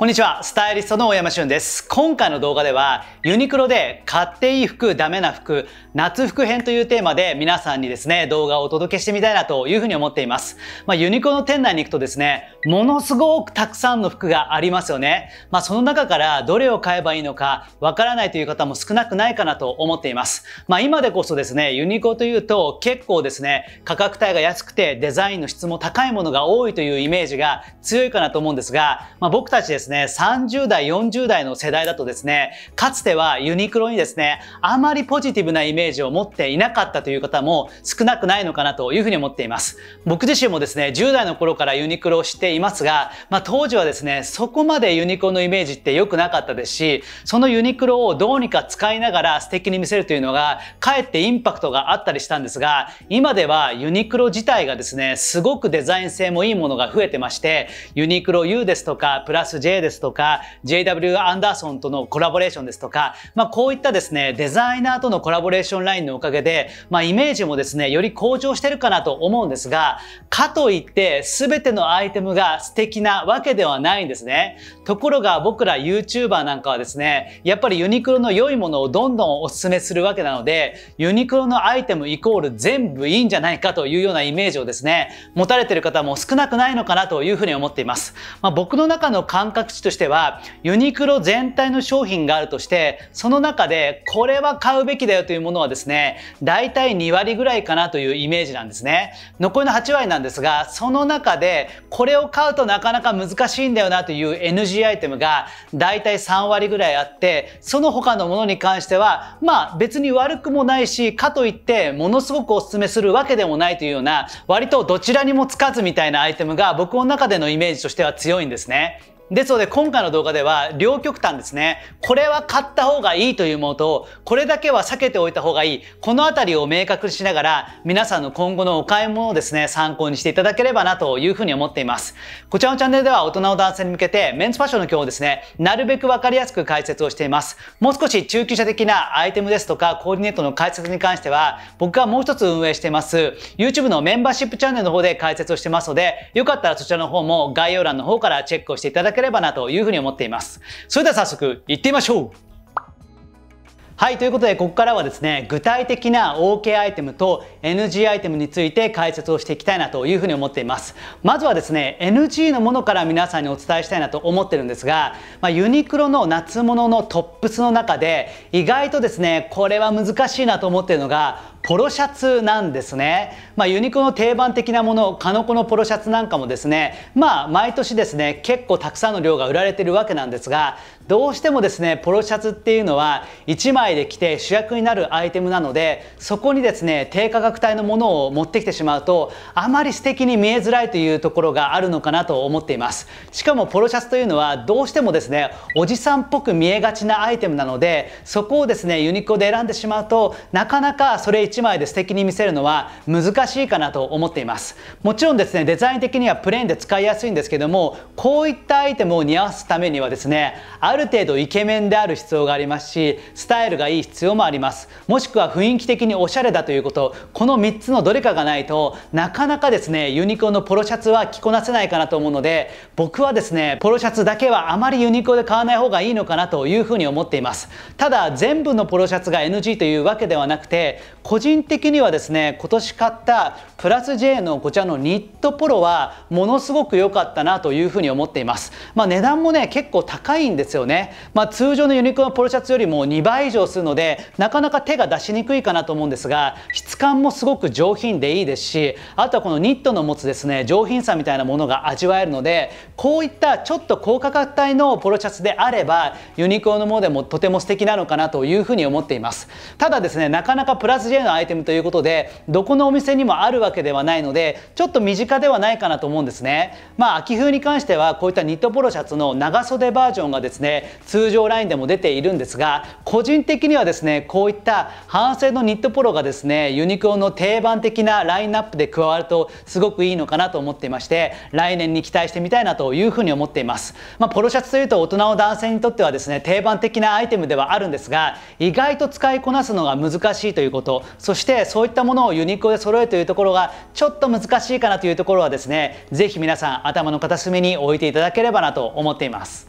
こんにちは、スタイリストの大山俊です。今回の動画では、ユニクロで買っていい服、ダメな服、夏服編というテーマで皆さんにですね、動画をお届けしてみたいなというふうに思っています。まあ、ユニクロの店内に行くとですね、ものすごくたくさんの服がありますよね。まあ、その中からどれを買えばいいのかわからないという方も少なくないかなと思っています。まあ、今でこそですね、ユニクロというと結構ですね、価格帯が安くてデザインの質も高いものが多いというイメージが強いかなと思うんですが、まあ、僕たちですねね、30代、40代の世代だとですね、かつてはユニクロにですね、あまりポジティブなイメージを持っていなかったという方も少なくないのかなというふうに思っています。僕自身もですね、10代の頃からユニクロを知っていますが、まあ、当時はですね、そこまでユニクロのイメージって良くなかったですし、そのユニクロをどうにか使いながら素敵に見せるというのが、かえってインパクトがあったりしたんですが、今ではユニクロ自体がですね、すごくデザイン性もいいものが増えてまして、ユニクロ U ですとか、プラス J ですとか JW アンダーソンとのコラボレーションですとか、まあ、こういったですねデザイナーとのコラボレーションラインのおかげで、まあ、イメージもですねより向上してるかなと思うんですがかといって全てのアイテムが素敵なわけではないんですねところが僕ら YouTuber なんかはですねやっぱりユニクロの良いものをどんどんおすすめするわけなのでユニクロのアイテムイコール全部いいんじゃないかというようなイメージをですね持たれてる方も少なくないのかなというふうに思っています、まあ、僕の中の感覚としてはユニクロ全体の商品があるとしてその中でこれは買うべきだよというものはですね大体2割ぐらいかなというイメージなんですね残りの8割なんですがその中でこれを買うとなかなか難しいんだよなという NG アイテムが大体3割ぐらいあってその他のものに関してはまあ別に悪くもないしかといってものすごくおすすめするわけでもないというような割とどちらにもつかずみたいなアイテムが僕の中でのイメージとしては強いんですね。ですので今回の動画では両極端ですね。これは買った方がいいというものと、これだけは避けておいた方がいい。このあたりを明確にしながら、皆さんの今後のお買い物をですね、参考にしていただければなというふうに思っています。こちらのチャンネルでは大人の男性に向けて、メンズファッションの今日をですね、なるべくわかりやすく解説をしています。もう少し中級者的なアイテムですとか、コーディネートの解説に関しては、僕がもう一つ運営しています、YouTube のメンバーシップチャンネルの方で解説をしてますので、よかったらそちらの方も概要欄の方からチェックをしていただけければなというふうに思っています。それでは早速行ってみましょうはい、ということで、ここからはですね、具体的な OK アイテムと NG アイテムについて解説をしていきたいなというふうに思っています。まずはですね、NG のものから皆さんにお伝えしたいなと思ってるんですが、まあ、ユニクロの夏物のトップスの中で、意外とですね、これは難しいなと思ってるのが、ポロシャツなんですね、まあ、ユニクロの定番的なものカノコのポロシャツなんかもですねまあ毎年ですね結構たくさんの量が売られてるわけなんですがどうしてもですねポロシャツっていうのは1枚で着て主役になるアイテムなのでそこにですね低価格帯のものを持ってきてしまうとあまり素敵に見えづらいというところがあるのかなと思っていますしかもポロシャツというのはどうしてもですねおじさんっぽく見えがちなアイテムなのでそこをですねユニクロで選んでしまうとなかなかそれ1枚で素敵に見せるのは難しいかなと思っていますもちろんですねデザイン的にはプレーンで使いやすいんですけどもこういったアイテムを似合わすためにはですねある程度イケメンである必要がありますしスタイルがいい必要もありますもしくは雰囲気的におしゃれだということこの3つのどれかがないとなかなかですねユニコーンのポロシャツは着こなせないかなと思うので僕はですねポロシャツだけはあまりユニクロで買わない方がいいのかなというふうに思っていますただ全部のポロシャツが NG というわけではなくて個人的にはですね今年買ったプラス J のこちらのニットポロはものすごく良かったなというふうに思っています、まあ、値段もね結構高いんですよね、まあ、通常のユニクロのポロシャツよりも2倍以上するのでなかなか手が出しにくいかなと思うんですが質感もすごく上品でいいですしあとはこのニットの持つですね上品さみたいなものが味わえるのでこういったちょっと高価格帯のポロシャツであればユニクロのものでもとても素敵なのかなというふうに思っていますただですねなかなかプラス J ののアイテムということでどこのお店にもあるわけではないのでちょっと身近ではないかなと思うんですねまあ秋冬に関してはこういったニットポロシャツの長袖バージョンがですね通常ラインでも出ているんですが個人的にはですねこういった半袖のニットポロがですねユニクロの定番的なラインナップで加わるとすごくいいのかなと思っていまして来年に期待してみたいなというふうに思っています、まあ、ポロシャツというと大人の男性にとってはですね定番的なアイテムではあるんですが意外と使いこなすのが難しいということそしてそういったものをユニコで揃えというところがちょっと難しいかなというところはですね是非皆さん頭の片隅に置いていただければなと思っています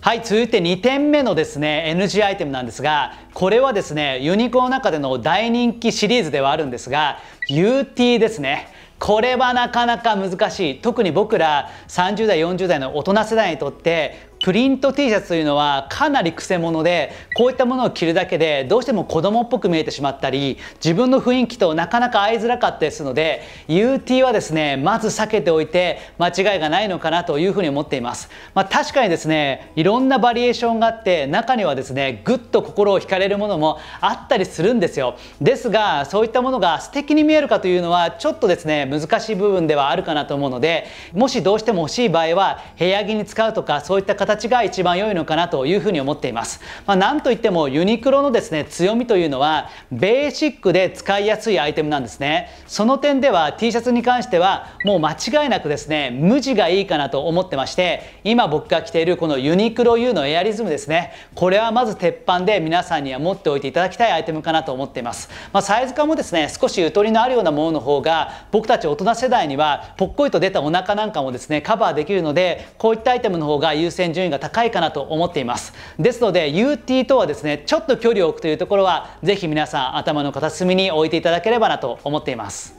はい続いて2点目のですね NG アイテムなんですがこれはですねユニコの中での大人気シリーズではあるんですが UT ですねこれはなかなか難しい特に僕ら30代40代の大人世代にとってプリント T シャツというのはかなりくせ者でこういったものを着るだけでどうしても子供っぽく見えてしまったり自分の雰囲気となかなか合いづらかったりするので UT はですねまず避けておいて間違いがないのかなというふうに思っています、まあ、確かにですねいろんなバリエーションがあって中にはですねぐっと心を惹かれるものもあったりするんですよですがそういったものが素敵に見えるかというのはちょっとですね難しい部分ではあるかなと思うのでもしどうしても欲しい場合は部屋着に使うとかそういった形形が一番良いのかなというふうに思っています。まあ、なんといってもユニクロのですね、強みというのは、ベーシックで使いやすいアイテムなんですね。その点では T シャツに関しては、もう間違いなくですね、無地がいいかなと思ってまして、今僕が着ているこのユニクロ U のエアリズムですね。これはまず鉄板で皆さんには持っておいていただきたいアイテムかなと思っています。まあ、サイズ感もですね、少しゆとりのあるようなものの方が、僕たち大人世代には、ぽっこりと出たお腹なんかもですね、カバーできるので、こういったアイテムの方が優先順位順位が高いかなと思っていますですので UT とはですねちょっと距離を置くというところはぜひ皆さん頭の片隅に置いていただければなと思っています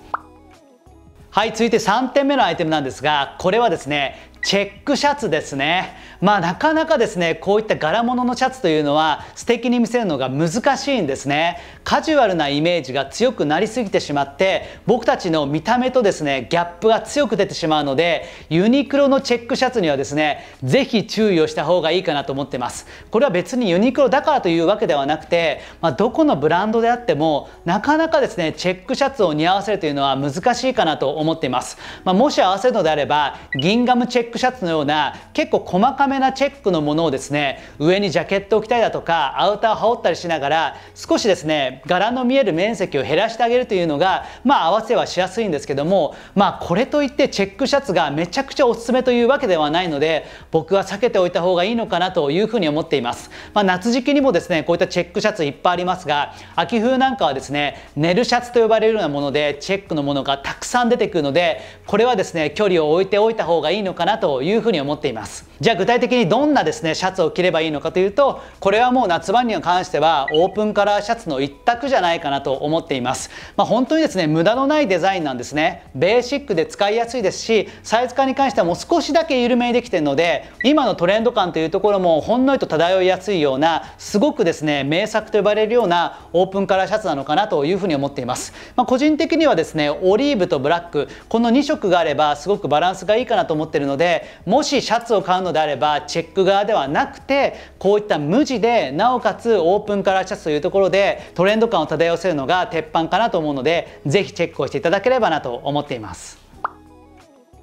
はい続いて3点目のアイテムなんですがこれはですねチェックシャツですねまあなかなかですねこういった柄物のシャツというのは素敵に見せるのが難しいんですねカジュアルなイメージが強くなりすぎてしまって僕たちの見た目とですねギャップが強く出てしまうのでユニクロのチェックシャツにはですね是非注意をした方がいいかなと思ってますこれは別にユニクロだからというわけではなくて、まあ、どこのブランドであってもなかなかですねチェックシャツを似合わせるというのは難しいかなと思っています、まあ、もし合わせるのであればギンガムチェックシャツのような結構細かめなチェックのものをですね上にジャケットを着たりだとかアウターを羽織ったりしながら少しですね柄の見える面積を減らしてあげるというのがまあ合わせはしやすいんですけどもまあこれといってチェックシャツがめちゃくちゃおすすめというわけではないので僕は避けておいた方がいいのかなというふうに思っています、まあ、夏時期にもですねこういったチェックシャツいっぱいありますが秋冬なんかはですね寝るシャツと呼ばれるようなものでチェックのものがたくさん出てくるのでこれはですね距離を置いておいた方がいいのかなというふうに思っていますじゃあ具体的にどんなですねシャツを着ればいいのかというとこれはもう夏場に関してはオープンカラーシャツの一択じゃないかなと思っています、まあ、本当にですね無駄のないデザインなんですねベーシックで使いやすいですしサイズ感に関してはもう少しだけ緩めにできてるので今のトレンド感というところもほんのりと漂いやすいようなすごくですね名作と呼ばれるようなオープンカラーシャツなのかなというふうに思っています、まあ、個人的にはですねオリーブとブラックこの2色があればすごくバランスがいいかなと思ってるのでもしシャツを買うののであればチェック側ではなくてこういった無地でなおかつオープンカラーシャツというところでトレンド感を漂わせるのが鉄板かなと思うので是非チェックをしていただければなと思っています。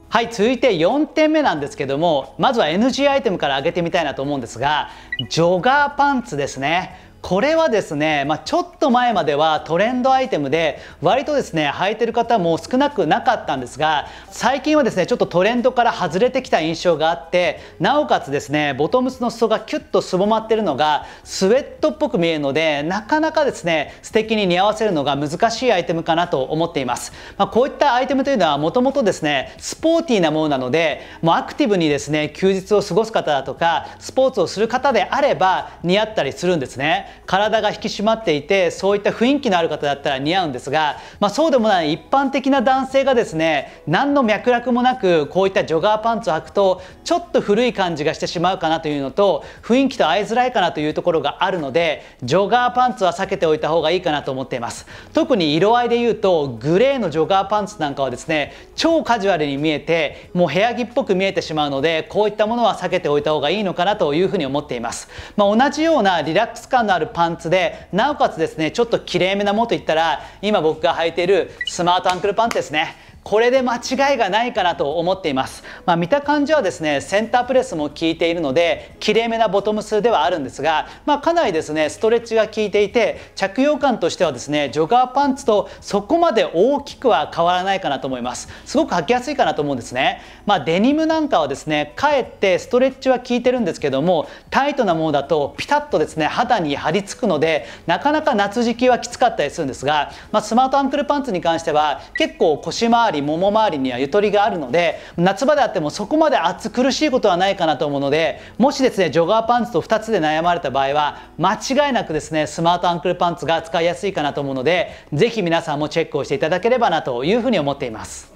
はい、続いて4点目なんですけども、まずは NG アイテムから挙げてみたいなと思うんですが、ジョガーパンツですね。これはですね、まあ、ちょっと前まではトレンドアイテムで割とですね履いてる方も少なくなかったんですが最近はですねちょっとトレンドから外れてきた印象があってなおかつですねボトムスの裾がキュッとすぼまってるのがスウェットっぽく見えるのでなかなかですね素敵に似合わせるのが難しいアイテムかなと思っています、まあ、こういったアイテムというのはもともとですねスポーティーなものなのでもうアクティブにですね休日を過ごす方だとかスポーツをする方であれば似合ったりするんですね体が引き締まっていてそういった雰囲気のある方だったら似合うんですが、まあ、そうでもない一般的な男性がですね何の脈絡もなくこういったジョガーパンツを履くとちょっと古い感じがしてしまうかなというのと雰囲気と合いづらいかなというところがあるのでジョガーパンツは避けておいた方がいいかなと思っています特に色合いで言うとグレーのジョガーパンツなんかはですね超カジュアルに見えてもう部屋着っぽく見えてしまうのでこういったものは避けておいた方がいいのかなというふうに思っています、まあ、同じようなリラックス感のあるパンツでなおかつですねちょっときれいめなものといったら今僕が履いているスマートアンクルパンツですねこれで間違いがないかなと思っています、まあ、見た感じはですねセンタープレスも効いているのできれいめなボトムスではあるんですが、まあ、かなりですねストレッチが効いていて着用感としてはですねジョガーパンツとそこまで大きくは変わらないかなと思いますすごく履きやすいかなと思うんですね、まあ、デニムなんかはですねかえってストレッチは効いてるんですけどもタイトなものだとピタッとですね肌に張り付くのでなかなか夏時期はきつかったりするんですが、まあ、スマートアンクルパンツに関しては結構腰回りりもも周りにはゆとりがあるので夏場であってもそこまで暑苦しいことはないかなと思うのでもしですねジョガーパンツと2つで悩まれた場合は間違いなくですねスマートアンクルパンツが使いやすいかなと思うので是非皆さんもチェックをしていただければなというふうに思っています。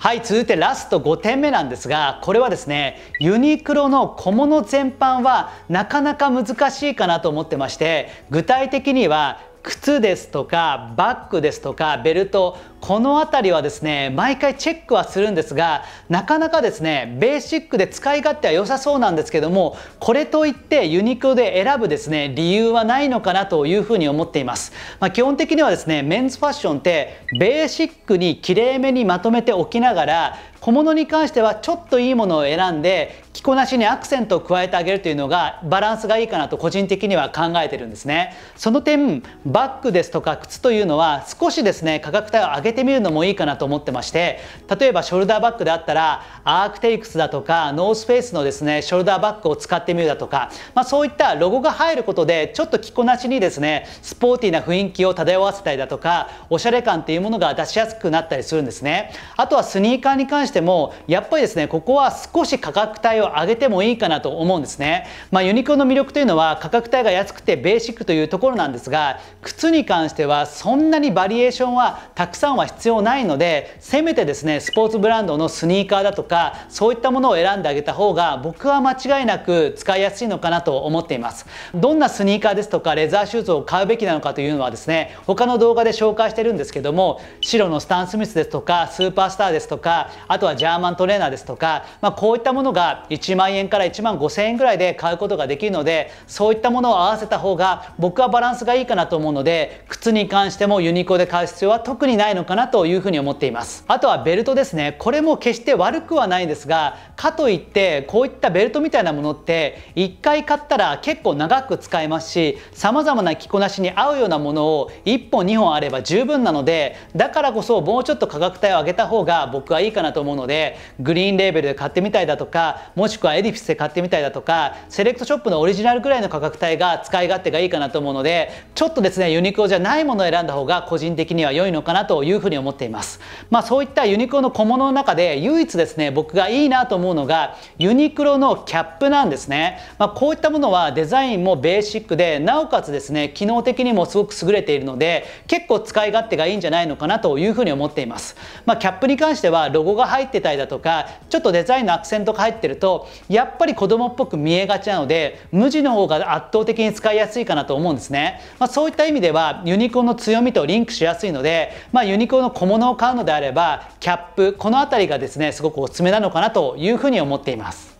はい続いてラスト5点目なんですがこれはですねユニクロの小物全般はなかなか難しいかなと思ってまして具体的には靴ですとかバッグですとかベルトこの辺りはですね毎回チェックはするんですがなかなかですねベーシックで使い勝手は良さそうなんですけどもこれといってユニクロで選ぶですね理由はないのかなというふうに思っています、まあ、基本的にはですねメンズファッションってベーシックにきれいめにまとめておきながら小物に関してはちょっといいものを選んで着こなしにアクセントを加えてあげるというのがバランスがいいかなと個人的には考えてるんですねその点バッグですとか靴というのは少しですね価格帯を上げけてみるのもいいかなと思ってまして例えばショルダーバッグであったらアークテイクスだとかノースフェイスのですねショルダーバッグを使ってみるだとか、まあ、そういったロゴが入ることでちょっと着こなしにですねスポーティーな雰囲気を漂わせたりだとかおしゃれ感っていうものが出しやすくなったりするんですねあとはスニーカーに関してもやっぱりですねここは少し価格帯を上げてもいいかなと思うんですね、まあ、ユニクロの魅力というのは価格帯が安くてベーシックというところなんですが靴に関してはそんなにバリエーションはたくさんは必要ないのでせめてですねスポーツブランドのスニーカーだとかそういったものを選んであげた方が僕は間違いなく使いやすいのかなと思っていますどんなスニーカーですとかレザーシューズを買うべきなのかというのはですね他の動画で紹介してるんですけども白のスタン・スミスですとかスーパースターですとかあとはジャーマントレーナーですとか、まあ、こういったものが1万円から1万5000円ぐらいで買うことができるのでそういったものを合わせた方が僕はバランスがいいかなと思うので靴に関してもユニコで買う必要は特にないのかかなというふうに思っていますあとはベルトですねこれも決して悪くはないですがかといってこういったベルトみたいなものって1回買ったら結構長く使えますしさまざまな着こなしに合うようなものを1本2本あれば十分なのでだからこそもうちょっと価格帯を上げた方が僕はいいかなと思うのでグリーンレーベルで買ってみたいだとかもしくはエディフィスで買ってみたいだとかセレクトショップのオリジナルぐらいの価格帯が使い勝手がいいかなと思うのでちょっとですねユニクロじゃないものを選んだ方が個人的には良いのかなといういうふうに思っています。まあ、そういったユニクロの小物の中で唯一ですね、僕がいいなと思うのがユニクロのキャップなんですね。まあ、こういったものはデザインもベーシックで、なおかつですね、機能的にもすごく優れているので、結構使い勝手がいいんじゃないのかなというふうに思っています。まあ、キャップに関してはロゴが入ってたりだとか、ちょっとデザインのアクセントが入ってると、やっぱり子供っぽく見えがちなので、無地の方が圧倒的に使いやすいかなと思うんですね。まあ、そういった意味ではユニクロの強みとリンクしやすいので、まあ、ユニ肉用の小物を買うのであればキャップこの辺りがですねすごくおすすめなのかなというふうに思っています。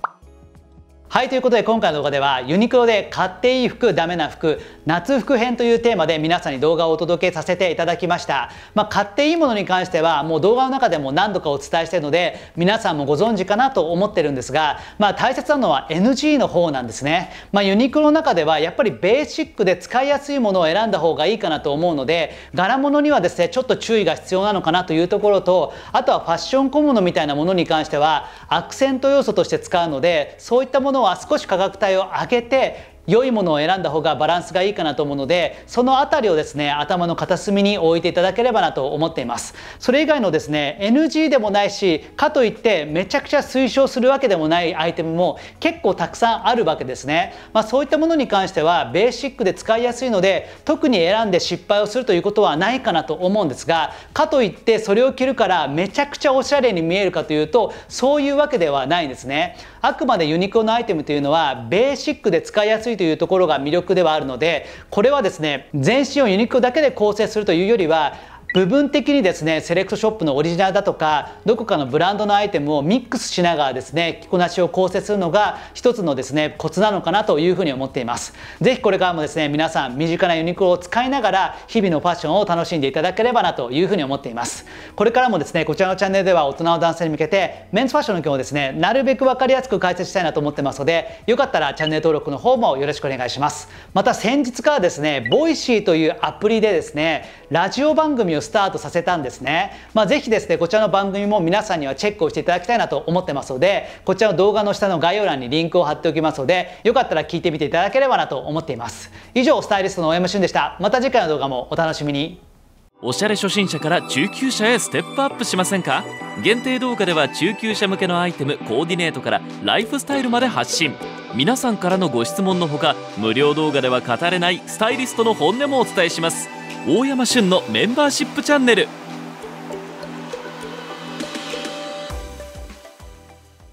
はいということで今回の動画ではユニクロで買っていい服ダメな服夏服編というテーマで皆さんに動画をお届けさせていただきました、まあ、買っていいものに関してはもう動画の中でも何度かお伝えしているので皆さんもご存知かなと思ってるんですが、まあ、大切なのは NG の方なんですね、まあ、ユニクロの中ではやっぱりベーシックで使いやすいものを選んだ方がいいかなと思うので柄物にはですねちょっと注意が必要なのかなというところとあとはファッション小物みたいなものに関してはアクセント要素として使うのでそういったもののは少し価格帯を上げて良いものを選んだ方がバランスがいいかなと思うのでその辺りをですね頭の片隅に置いていただければなと思っていますそれ以外のですね NG でもないしかといってめちゃくちゃ推奨するわけでもないアイテムも結構たくさんあるわけですね、まあ、そういったものに関してはベーシックで使いやすいので特に選んで失敗をするということはないかなと思うんですがかといってそれを着るからめちゃくちゃおしゃれに見えるかというとそういうわけではないんですねあくまでユニクロのアイテムというのはベーシックで使いやすいというところが魅力ではあるのでこれはですね全身をユニクロだけで構成するというよりは部分的にですねセレクトショップのオリジナルだとかどこかのブランドのアイテムをミックスしながらですね着こなしを構成するのが一つのですねコツなのかなというふうに思っています是非これからもですね皆さん身近なユニクロを使いながら日々のファッションを楽しんでいただければなというふうに思っていますこれからもですねこちらのチャンネルでは大人の男性に向けてメンズファッションの今日ですねなるべく分かりやすく解説したいなと思ってますのでよかったらチャンネル登録の方もよろしくお願いしますまた先日からですねボイシーというアプリでですねラジオ番組ををスタートさせたんですね。まあ、ぜひですね、こちらの番組も皆さんにはチェックをしていただきたいなと思ってますので、こちらの動画の下の概要欄にリンクを貼っておきますので、よかったら聞いてみていただければなと思っています。以上、スタイリストの大山俊でした。また次回の動画もお楽しみに。おしゃれ初心者から中級者へステップアップしませんか限定動画では中級者向けのアイテムコーディネートからライフスタイルまで発信皆さんからのご質問のほか無料動画では語れないスタイリストの本音もお伝えします大山旬のメンバーシップチャンネル